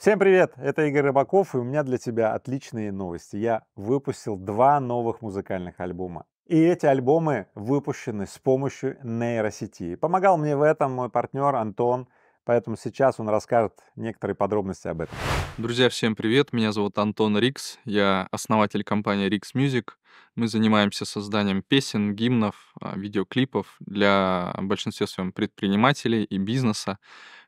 Всем привет! Это Игорь Рыбаков, и у меня для тебя отличные новости. Я выпустил два новых музыкальных альбома. И эти альбомы выпущены с помощью нейросети. Помогал мне в этом мой партнер Антон, поэтому сейчас он расскажет некоторые подробности об этом. Друзья, всем привет! Меня зовут Антон Рикс, я основатель компании Rix Music. Мы занимаемся созданием песен, гимнов, а, видеоклипов для большинства своем предпринимателей и бизнеса.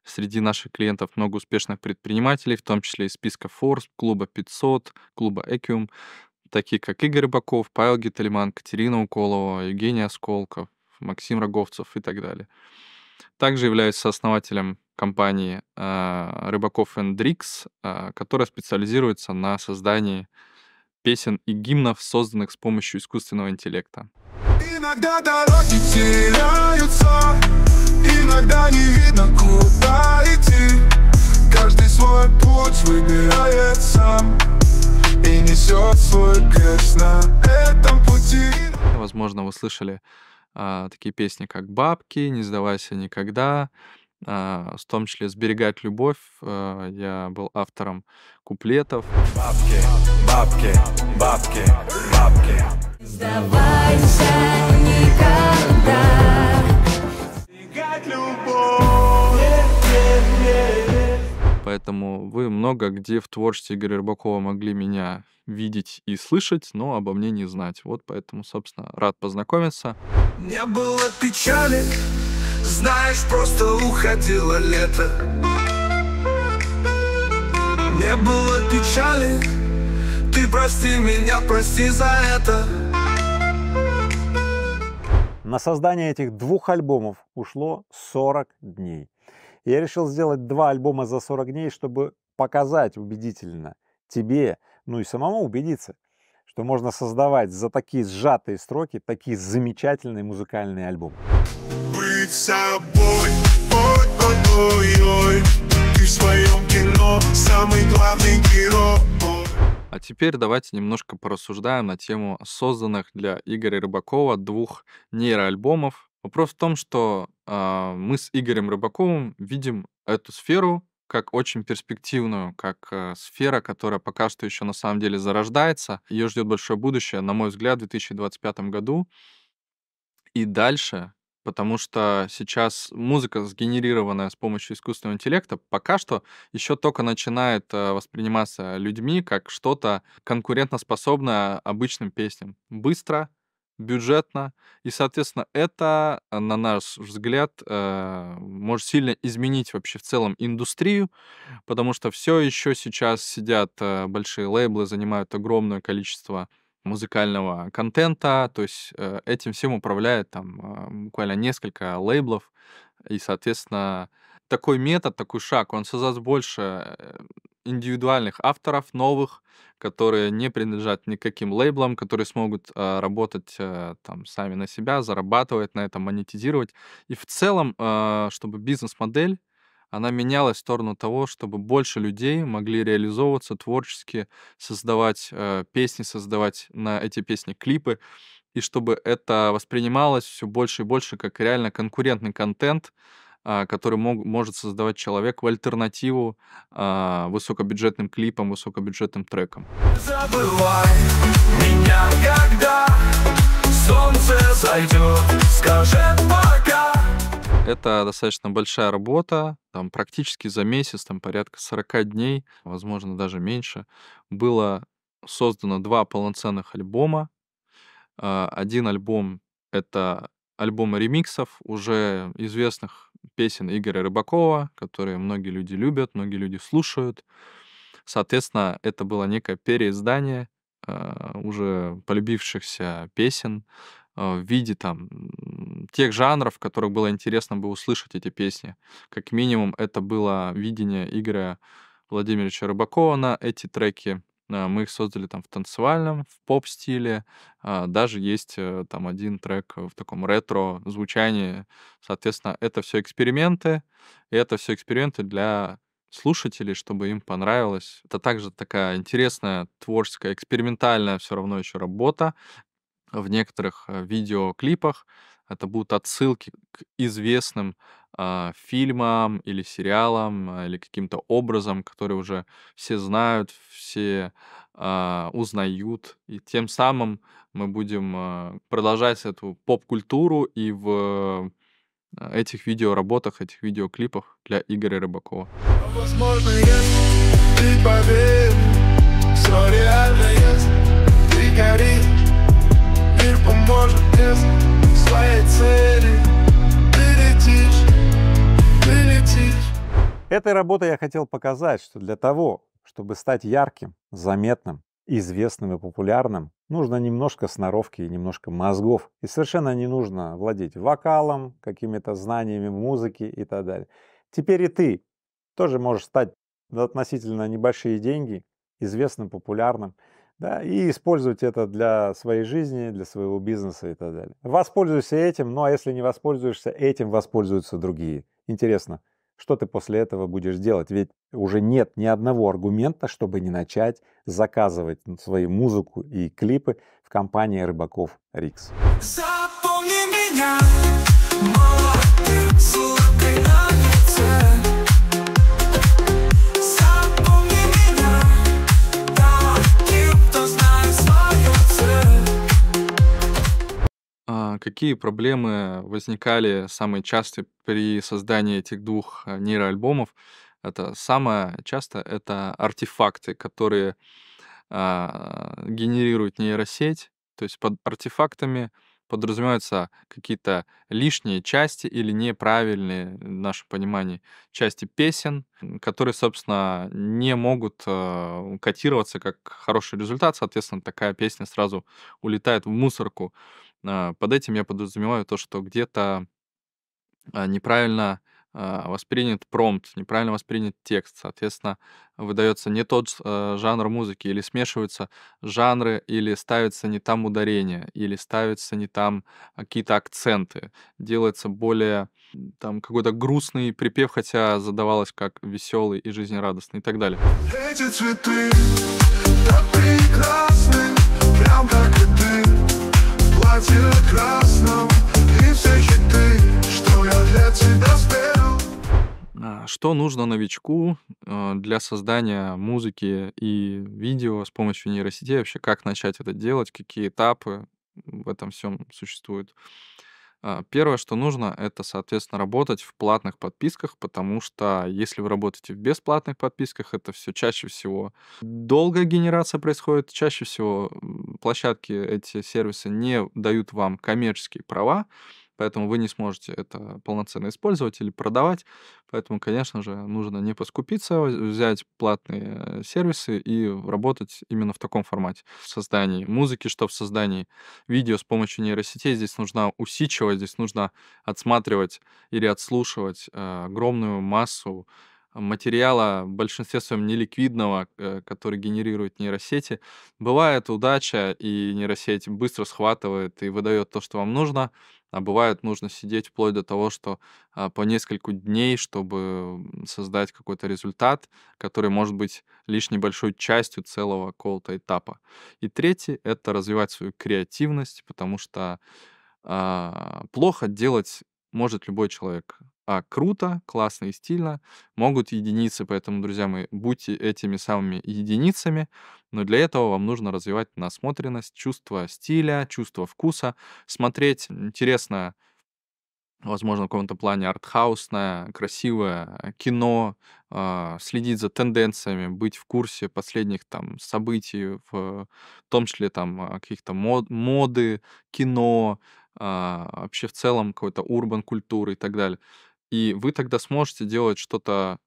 Среди наших клиентов много успешных предпринимателей, в том числе из списка Forbes, клуба 500, клуба Экиум, такие как Игорь Баков, Павел Гительман, Катерина Уколова, Евгений Осколков, Максим Роговцев и так далее. Также являюсь сооснователем компании э, Рыбаков Эндрикс, э, а, которая специализируется на создании песен и гимнов, созданных с помощью искусственного интеллекта. Иногда дороги теряются, иногда не видно, куда идти. Каждый свой путь выбирает сам и несет свой крест на этом пути. Возможно, вы слышали а, такие песни, как «Бабки», «Не сдавайся никогда», а, в том числе «Сберегать любовь». А, я был автором куплетов. Бабки, бабки, бабки, бабки. Сдавайся никогда. Сберегать любовь. Нет, нет, нет поэтому вы много где в творчестве Игоря Рыбакова могли меня видеть и слышать, но обо мне не знать. Вот поэтому, собственно, рад познакомиться. Не было печали, знаешь, просто уходило лето Не было печали Ты прости меня, прости за это на создание этих двух альбомов ушло 40 дней. Я решил сделать два альбома за 40 дней, чтобы показать убедительно тебе, ну и самому убедиться, что можно создавать за такие сжатые строки такие замечательные музыкальные альбомы перед собой Ой, ой, ой, ой Ты в своем кино самый главный герой а теперь давайте немножко порассуждаем на тему созданных для Игоря Рыбакова двух нейроальбомов. Вопрос в том, что э, мы с Игорем Рыбаковым видим эту сферу как очень перспективную, как э, сфера, которая пока что еще на самом деле зарождается. Ее ждет большое будущее, на мой взгляд, в 2025 году. И дальше потому что сейчас музыка, сгенерированная с помощью искусственного интеллекта, пока что еще только начинает э, восприниматься людьми как что-то конкурентоспособное обычным песням. Быстро, бюджетно, и, соответственно, это, э, на наш взгляд, э, может сильно изменить вообще в целом индустрию, потому что все еще сейчас сидят большие лейблы, занимают огромное количество музыкального контента, то есть э, этим всем управляет там а, буквально несколько лейблов, и, соответственно, такой метод, такой шаг, он создаст больше э, индивидуальных авторов новых, которые не принадлежат никаким лейблам, которые смогут э, работать э, там сами на себя, зарабатывать на этом, монетизировать. И в целом, э, чтобы бизнес-модель она менялась в сторону того, чтобы больше людей могли реализовываться творчески, создавать э, песни, создавать на эти песни клипы, и чтобы это воспринималось все больше и больше как реально конкурентный контент, э, который мог, может создавать человек в альтернативу э, высокобюджетным клипам, высокобюджетным трекам. Забывай меня, когда солнце зайдет, скажет пока. Это достаточно большая работа, там практически за месяц, там порядка 40 дней, возможно, даже меньше, было создано два полноценных альбома. А, один альбом — это альбом ремиксов уже известных песен Игоря Рыбакова, которые многие люди любят, многие люди слушают. Соответственно, это было некое переиздание а, уже полюбившихся песен, а, в виде там тех жанров, в которых было интересно бы услышать эти песни. Как минимум, это было видение Игоря Владимировича Рыбакова на эти треки. А, мы их создали там в танцевальном, в поп-стиле. А, даже есть э, там один трек в таком ретро звучании. Соответственно, это все эксперименты. И это все эксперименты для слушателей, чтобы им понравилось. Это также такая интересная творческая, экспериментальная все равно еще работа, в некоторых э, видеоклипах это будут отсылки к известным э, фильмам или сериалам а, или каким-то образом, которые уже все знают, все э, узнают. И тем самым мы будем э, продолжать эту поп-культуру и в э, этих видеоработах, этих видеоклипах для Игоря Рыбакова. Возможно, если ты поверишь, Этой работой я хотел показать, что для того, чтобы стать ярким, заметным, известным и популярным, нужно немножко сноровки и немножко мозгов. И совершенно не нужно владеть вокалом, какими-то знаниями музыки и так далее. Теперь и ты тоже можешь стать на относительно небольшие деньги известным, популярным, да, и использовать это для своей жизни, для своего бизнеса и так далее. Воспользуйся этим, ну а если не воспользуешься этим, воспользуются другие. Интересно, что ты после этого будешь делать? Ведь уже нет ни одного аргумента, чтобы не начать заказывать свою музыку и клипы в компании рыбаков Рикс. Запомни меня. какие проблемы возникали самые частые при создании этих двух э, нейроальбомов? Это самое часто это артефакты, которые а, генерирует нейросеть. То есть под артефактами подразумеваются какие-то лишние части или неправильные, в нашем понимании, части песен, которые, собственно, не могут э, котироваться как хороший результат. Соответственно, такая песня сразу улетает в мусорку. А, под этим я подразумеваю то, что где-то а, неправильно а, воспринят промпт, неправильно воспринят текст. Соответственно, выдается не тот жанр музыки, или смешиваются жанры, или ставится не там ударение, или ставятся не там какие-то акценты. Делается более там какой-то грустный припев, хотя задавалось как веселый и жизнерадостный и так далее. Эти цветы так прекрасны, прям как и ты. А, что нужно новичку э, для создания музыки и видео с помощью нейросетей? Вообще, как начать это делать? Какие этапы в этом всем существуют? А, первое, что нужно, это, соответственно, работать в платных подписках, потому что если вы работаете в бесплатных подписках, это все чаще всего долгая генерация происходит, чаще всего площадки, эти сервисы не дают вам коммерческие права, Поэтому вы не сможете это полноценно использовать или продавать. Поэтому, конечно же, нужно не поскупиться, взять платные э, сервисы и работать именно в таком формате. В создании музыки, что в создании видео с помощью нейросетей. Здесь нужно усидчивать, здесь нужно отсматривать или отслушивать э, огромную массу материала, в большинстве своем неликвидного, э, который генерирует нейросети. Бывает удача, и нейросеть быстро схватывает и выдает то, что вам нужно, а бывает нужно сидеть вплоть до того, что а, по несколько дней, чтобы создать какой-то результат, который может быть лишь небольшой частью целого какого-то этапа. И третий — это развивать свою креативность, потому что а, плохо делать может любой человек а круто, классно и стильно могут единицы. Поэтому, друзья мои, будьте этими самыми единицами. Но для этого вам нужно развивать насмотренность, чувство стиля, чувство вкуса, смотреть интересно возможно, в каком-то плане артхаусное, красивое э, кино, а, следить за тенденциями, быть в курсе последних там событий, в том числе там а, каких-то мод, моды, кино, а, вообще в целом какой-то урбан культуры и так далее. И вы тогда сможете делать что-то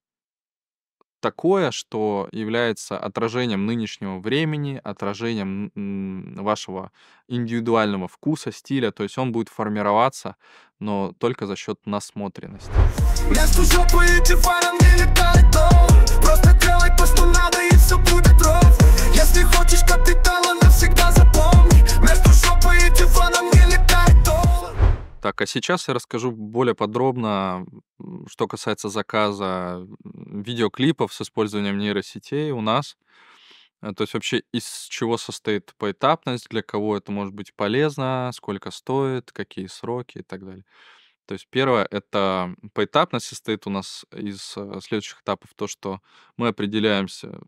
такое, что является отражением нынешнего времени, отражением вашего индивидуального вкуса, стиля. То есть он будет формироваться, но только за счет насмотренности. Если хочешь капитала, навсегда запомни Между жопой и диваном не летает так, а сейчас я расскажу более подробно, что касается заказа видеоклипов с использованием нейросетей у нас. Э, то есть вообще из чего состоит поэтапность, для кого это может быть полезно, сколько стоит, какие сроки и так далее. То есть первое— это поэтапность состоит у нас из э, следующих этапов, то, что мы определяемся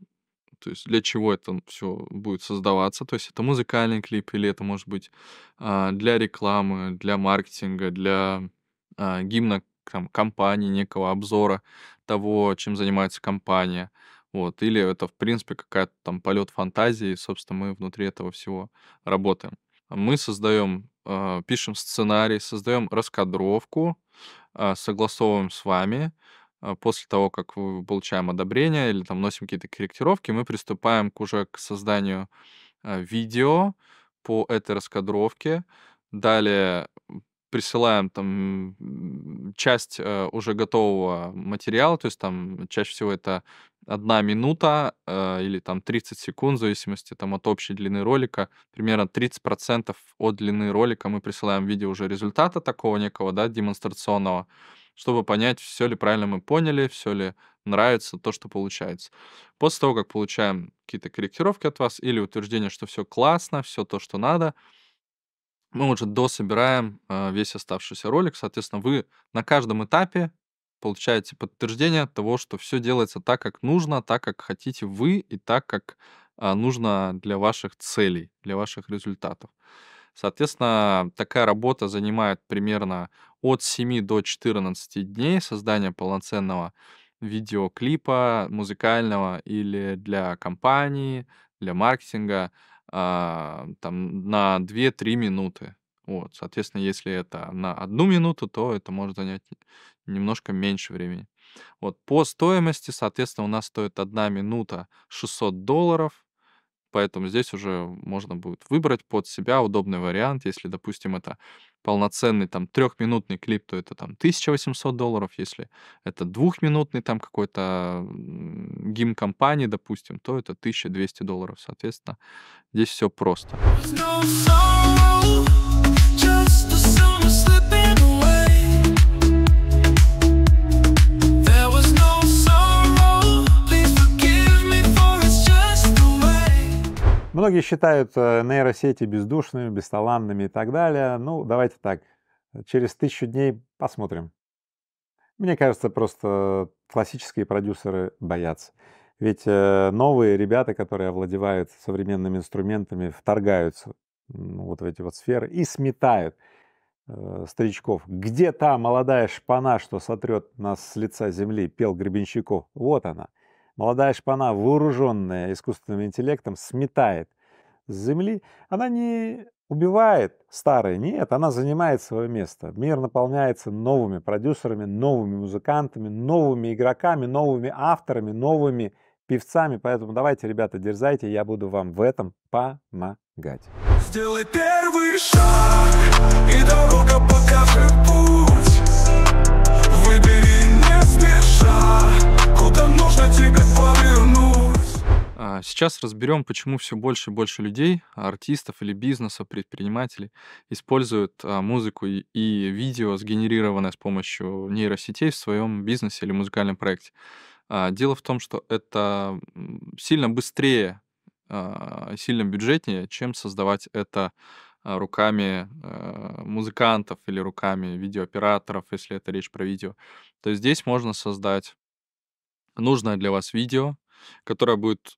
то есть для чего это все будет создаваться, то есть это музыкальный клип или это может быть а, для рекламы, для маркетинга, для а, гимна там, компании, некого обзора того, чем занимается компания. Вот. Или это, в принципе, какая-то там полет фантазии, и, собственно, мы внутри этого всего работаем. Мы создаем, э, пишем сценарий, создаем раскадровку, э, согласовываем с вами, Э, после того, как получаем одобрение или там вносим какие-то корректировки, мы приступаем к уже к созданию э, видео по этой раскадровке. Далее присылаем там часть э, уже готового материала, то есть там чаще всего это одна минута э, или там 30 секунд, в зависимости там от общей длины ролика, примерно 30% от длины ролика мы присылаем в виде уже результата такого некого, да, демонстрационного, чтобы понять, все ли правильно мы поняли, все ли нравится то, что получается. После того, как получаем какие-то корректировки от вас или утверждение, что все классно, все то, что надо, мы уже дособираем э, весь оставшийся ролик. Соответственно, вы на каждом этапе получаете подтверждение того, что все делается так, как нужно, так, как хотите вы и так, как э, нужно для ваших целей, для ваших результатов. Соответственно, такая работа занимает примерно от 7 до 14 дней создания полноценного видеоклипа музыкального или для компании, для маркетинга а, там, на 2-3 минуты. Вот, соответственно, если это на одну минуту, то это может занять немножко меньше времени. Вот, по стоимости, соответственно, у нас стоит одна минута 600 долларов, поэтому здесь уже можно будет выбрать под себя удобный вариант, если, допустим, это полноценный там трехминутный клип, то это там 1800 долларов, если это двухминутный там какой-то гимн компании, допустим, то это 1200 долларов, соответственно, здесь все просто. No Многие считают э, нейросети бездушными, бесталанными и так далее. Ну, давайте так, через тысячу дней посмотрим. Мне кажется, просто классические продюсеры боятся. Ведь э, новые ребята, которые овладевают современными инструментами, вторгаются ну, вот в эти вот сферы и сметают э, старичков. Где та молодая шпана, что сотрет нас с лица земли, пел Гребенщиков? Вот она молодая шпана, вооруженная искусственным интеллектом, сметает с земли, она не убивает старые. Нет, она занимает свое место. Мир наполняется новыми продюсерами, новыми музыкантами, новыми игроками, новыми авторами, новыми певцами. Поэтому давайте, ребята, дерзайте, я буду вам в этом помогать. Сделай первый шаг, и дорога покажет путь. Выбери не спеша, можно тебе повернуть. А, сейчас разберем, почему все больше и больше людей, артистов или бизнеса, предпринимателей, используют а, музыку и видео, сгенерированное с помощью нейросетей в своем бизнесе или музыкальном проекте. А, дело в том, что это сильно быстрее, сильно бюджетнее, чем создавать это руками музыкантов или руками видеооператоров, если это речь про видео. То есть здесь можно создать нужное для вас видео, которое будет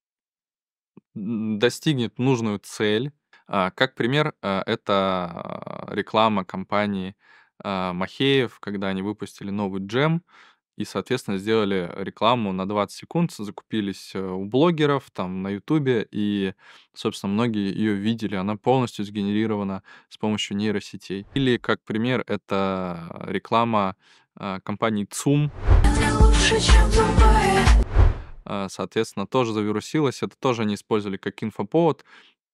достигнет нужную цель. А, как пример, а, это а, реклама компании Махеев, когда они выпустили новый джем, и, соответственно, сделали рекламу на 20 секунд, закупились э, у блогеров там на Ютубе, и, собственно, многие ее видели. Она полностью сгенерирована с помощью нейросетей. Или, как пример, это реклама компании ЦУМ. А, соответственно, тоже завирусилось, это тоже они использовали как инфоповод.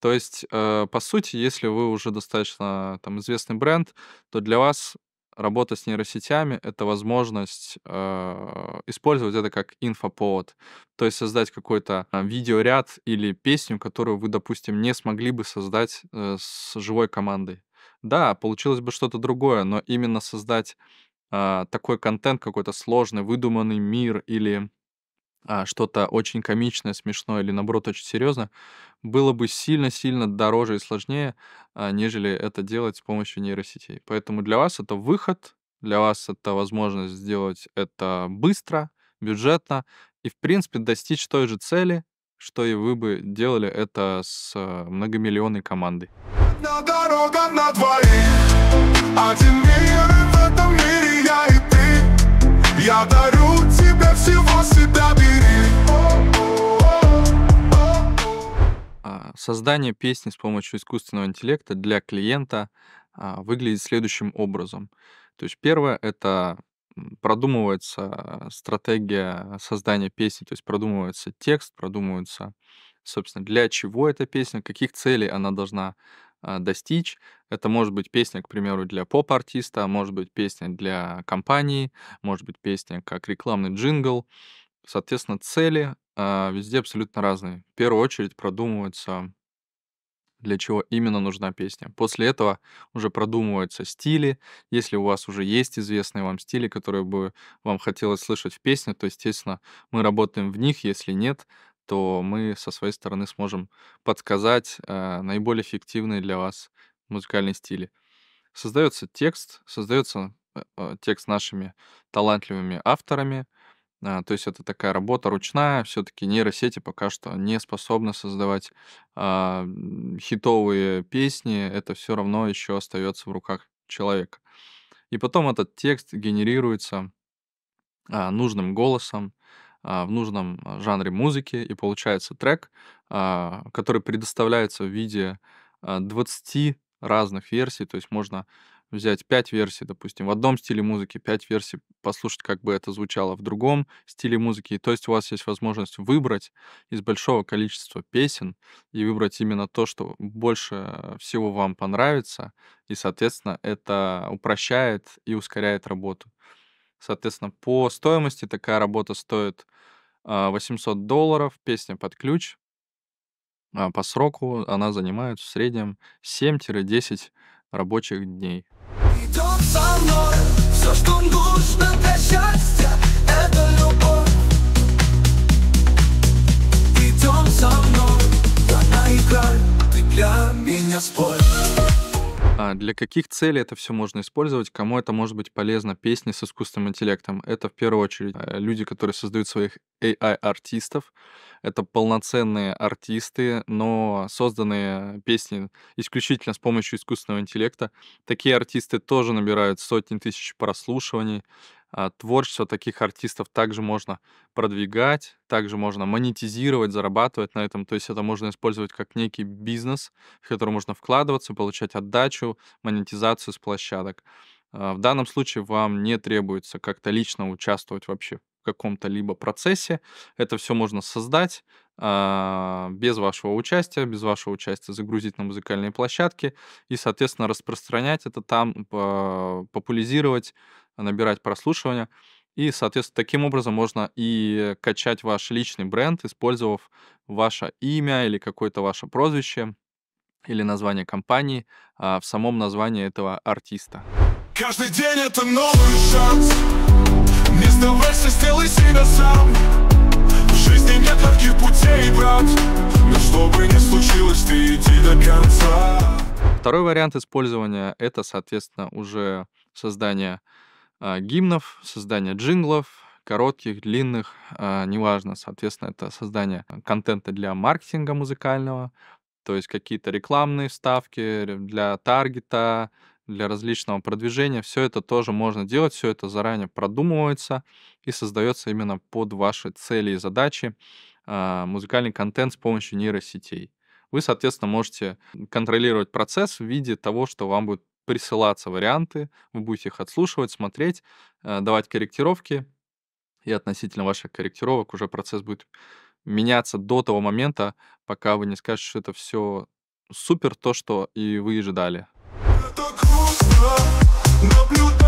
То есть, э, по сути, если вы уже достаточно там, известный бренд, то для вас работа с нейросетями — это возможность э, использовать это как инфоповод, то есть создать какой-то а, видеоряд или песню, которую вы, допустим, не смогли бы создать э, с живой командой. Да, получилось бы что-то другое, но именно создать а, такой контент какой-то сложный, выдуманный мир или а, что-то очень комичное, смешное или наоборот очень серьезно, было бы сильно-сильно дороже и сложнее, а, нежели это делать с помощью нейросетей. Поэтому для вас это выход, для вас это возможность сделать это быстро, бюджетно и, в принципе, достичь той же цели, что и вы бы делали это с а, многомиллионной командой. Одна дорога на двоих, один мир в этом мире. Я дарю тебе всего себя, бери. А, создание песни с помощью искусственного интеллекта для клиента а, выглядит следующим образом. То есть первое — это продумывается стратегия создания песни, то есть продумывается текст, продумывается, собственно, для чего эта песня, каких целей она должна а, достичь. Это может быть песня, к примеру, для поп-артиста, может быть песня для компании, может быть песня как рекламный джингл. Соответственно, цели а, везде абсолютно разные. В первую очередь продумывается, для чего именно нужна песня. После этого уже продумываются стили. Если у вас уже есть известные вам стили, которые бы вам хотелось слышать в песне, то, естественно, мы работаем в них. Если нет, то мы со своей стороны сможем подсказать э, наиболее эффективные для вас музыкальные стили. Создается текст, создается э, э текст нашими талантливыми авторами, а, то есть это такая работа ручная, все-таки нейросети пока что не способны создавать а, хитовые песни, это все равно еще остается в руках человека. И потом этот текст генерируется а, нужным голосом, а, в нужном а, жанре музыки, и получается трек, а, который предоставляется в виде 20 разных версий, то есть можно взять 5 версий, допустим, в одном стиле музыки, 5 версий, послушать, как бы это звучало в другом стиле музыки. То есть у вас есть возможность выбрать из большого количества песен и выбрать именно то, что больше всего вам понравится, и, соответственно, это упрощает и ускоряет работу. Соответственно, по стоимости такая работа стоит 800 а, долларов, песня под ключ. А, по сроку она занимает в среднем 7-10 рабочих дней. Идем со мной, все, что нужно для счастья, это любовь. Идем со мной, она играет, ты для меня спой. А для каких целей это все можно использовать? Кому это может быть полезно? Песни с искусственным интеллектом. Это в первую очередь э, люди, которые создают своих AI-артистов. Это полноценные артисты, но созданные песни исключительно с помощью искусственного интеллекта. Такие артисты тоже набирают сотни тысяч прослушиваний. А, творчество таких артистов также можно продвигать, также можно монетизировать, зарабатывать на этом. То есть это можно использовать как некий бизнес, в который можно вкладываться, получать отдачу, монетизацию с площадок. А, в данном случае вам не требуется как-то лично участвовать вообще в каком-то либо процессе. Это все можно создать а, без вашего участия, без вашего участия загрузить на музыкальные площадки и, соответственно, распространять это там, популяризировать, набирать прослушивания. И, соответственно, таким образом можно и качать ваш личный бренд, использовав ваше имя или какое-то ваше прозвище или название компании а в самом названии этого артиста. Каждый день это новый шанс. Не сдавайся, сделай себя сам. В жизни нет легких путей, брат. Но что бы ни случилось, ты иди до конца. Второй вариант использования — это, соответственно, уже создание а, гимнов, создание джинглов, коротких, длинных, а, неважно, соответственно, это создание контента для маркетинга музыкального, то есть какие-то рекламные вставки для таргета, для различного продвижения. Все это тоже можно делать, все это заранее продумывается и создается именно под ваши цели и задачи а, музыкальный контент с помощью нейросетей. Вы, соответственно, можете контролировать процесс в виде того, что вам будет присылаться варианты, вы будете их отслушивать, смотреть, э, давать корректировки, и относительно ваших корректировок уже процесс будет меняться до того момента, пока вы не скажете, что это все супер, то, что и вы ожидали. Это грустно, наблюдать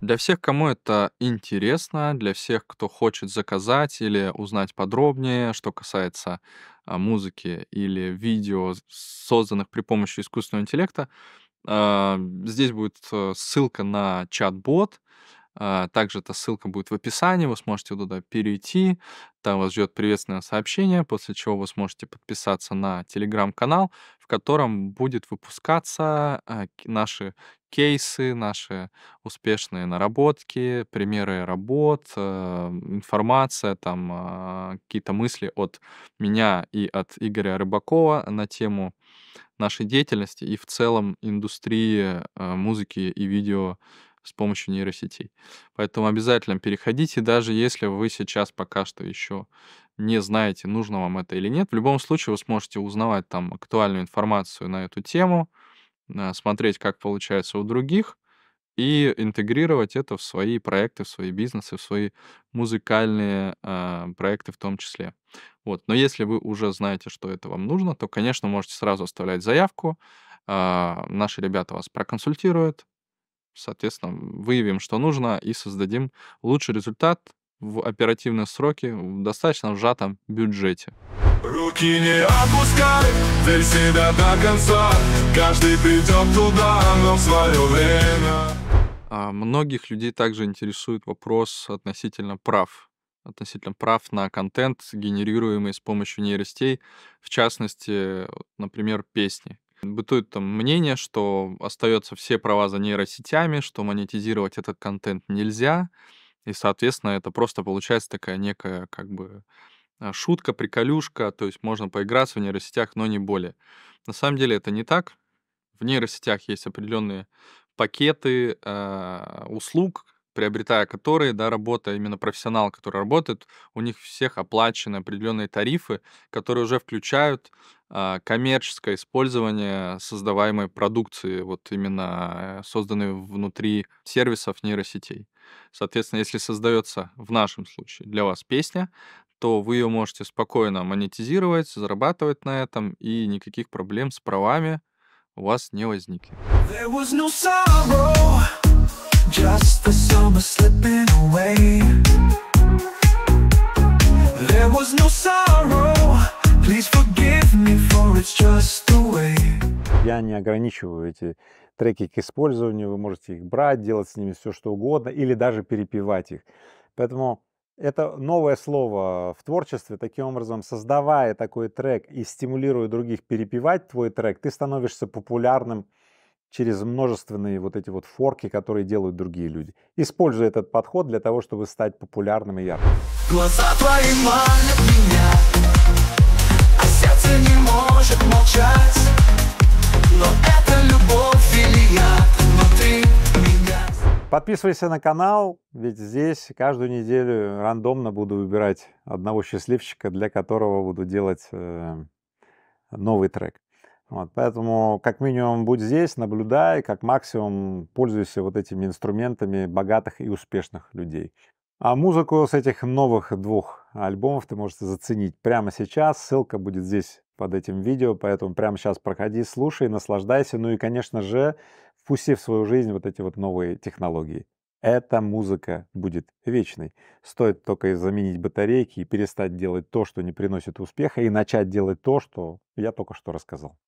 Для всех, кому это интересно, для всех, кто хочет заказать или узнать подробнее, что касается а, музыки или видео, созданных при помощи искусственного интеллекта, а, здесь будет э, ссылка на чат-бот, а, также эта ссылка будет в описании, вы сможете туда перейти, там вас ждет приветственное сообщение, после чего вы сможете подписаться на телеграм-канал, в котором будет выпускаться а, наши кейсы, наши успешные наработки, примеры работ, а, информация, там какие-то мысли от меня и от Игоря Рыбакова на тему нашей деятельности и в целом индустрии музыки и видео с помощью нейросетей. Поэтому обязательно переходите, даже если вы сейчас пока что еще не знаете, нужно вам это или нет. В любом случае вы сможете узнавать там актуальную информацию на эту тему, а, смотреть, как получается у других, и интегрировать это в свои проекты, в свои бизнесы, в свои музыкальные э, проекты в том числе. Вот. Но если вы уже знаете, что это вам нужно, то, конечно, можете сразу оставлять заявку. Э, наши ребята вас проконсультируют, соответственно, выявим, что нужно, и создадим лучший результат в оперативные сроки в достаточно сжатом бюджете. Руки не отпускай, цель всегда до конца, каждый придет туда, но в свое время. А многих людей также интересует вопрос относительно прав относительно прав на контент, генерируемый с помощью нейросетей, в частности, например, песни. Бытует там мнение, что остается все права за нейросетями, что монетизировать этот контент нельзя, и, соответственно, это просто получается такая некая как бы а, шутка, приколюшка, то есть можно поиграться в нейросетях, но не более. На самом деле это не так. В нейросетях есть определенные пакеты э, услуг, приобретая которые, да, работа именно профессионал, который работает, у них всех оплачены определенные тарифы, которые уже включают э, коммерческое использование создаваемой продукции, вот именно э, созданной внутри сервисов нейросетей. Соответственно, если создается в нашем случае для вас песня, то вы ее можете спокойно монетизировать, зарабатывать на этом, и никаких проблем с правами у вас не возникнет. There was no sorrow. Just the summer slipping away There was no sorrow Please forgive me for it's just the way Я не ограничиваю эти треки к использованию, вы можете их брать, делать с ними все что угодно или даже перепевать их. Поэтому это новое слово в творчестве, таким образом, создавая такой трек и стимулируя других перепевать твой трек, ты становишься популярным через множественные вот эти вот форки, которые делают другие люди. Используй этот подход для того, чтобы стать популярным и ярким. Глаза твои манят меня, а сердце не может молчать. Но это любовь или я внутри Подписывайся на канал, ведь здесь каждую неделю рандомно буду выбирать одного счастливчика, для которого буду делать э, новый трек. Вот, поэтому как минимум будь здесь, наблюдай, как максимум пользуйся вот этими инструментами богатых и успешных людей. А музыку с этих новых двух альбомов ты можешь заценить прямо сейчас. Ссылка будет здесь под этим видео, поэтому прямо сейчас проходи, слушай, наслаждайся. Ну и, конечно же, впусти в свою жизнь вот эти вот новые технологии. Эта музыка будет вечной. Стоит только заменить батарейки и перестать делать то, что не приносит успеха, и начать делать то, что я только что рассказал.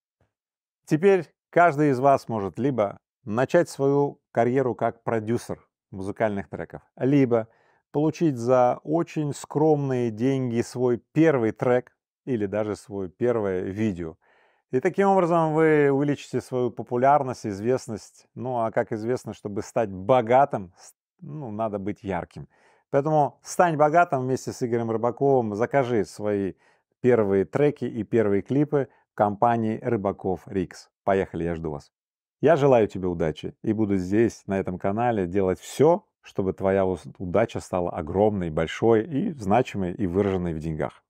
Теперь каждый из вас может либо начать свою карьеру как продюсер музыкальных треков, либо получить за очень скромные деньги свой первый трек или даже свое первое видео. И таким образом вы увеличите свою популярность, известность. Ну а как известно, чтобы стать богатым, ну, надо быть ярким. Поэтому стань богатым вместе с Игорем Рыбаковым, закажи свои первые треки и первые клипы, компании Рыбаков Рикс. Поехали, я жду вас. Я желаю тебе удачи и буду здесь, на этом канале, делать все, чтобы твоя удача стала огромной, большой и значимой и выраженной в деньгах.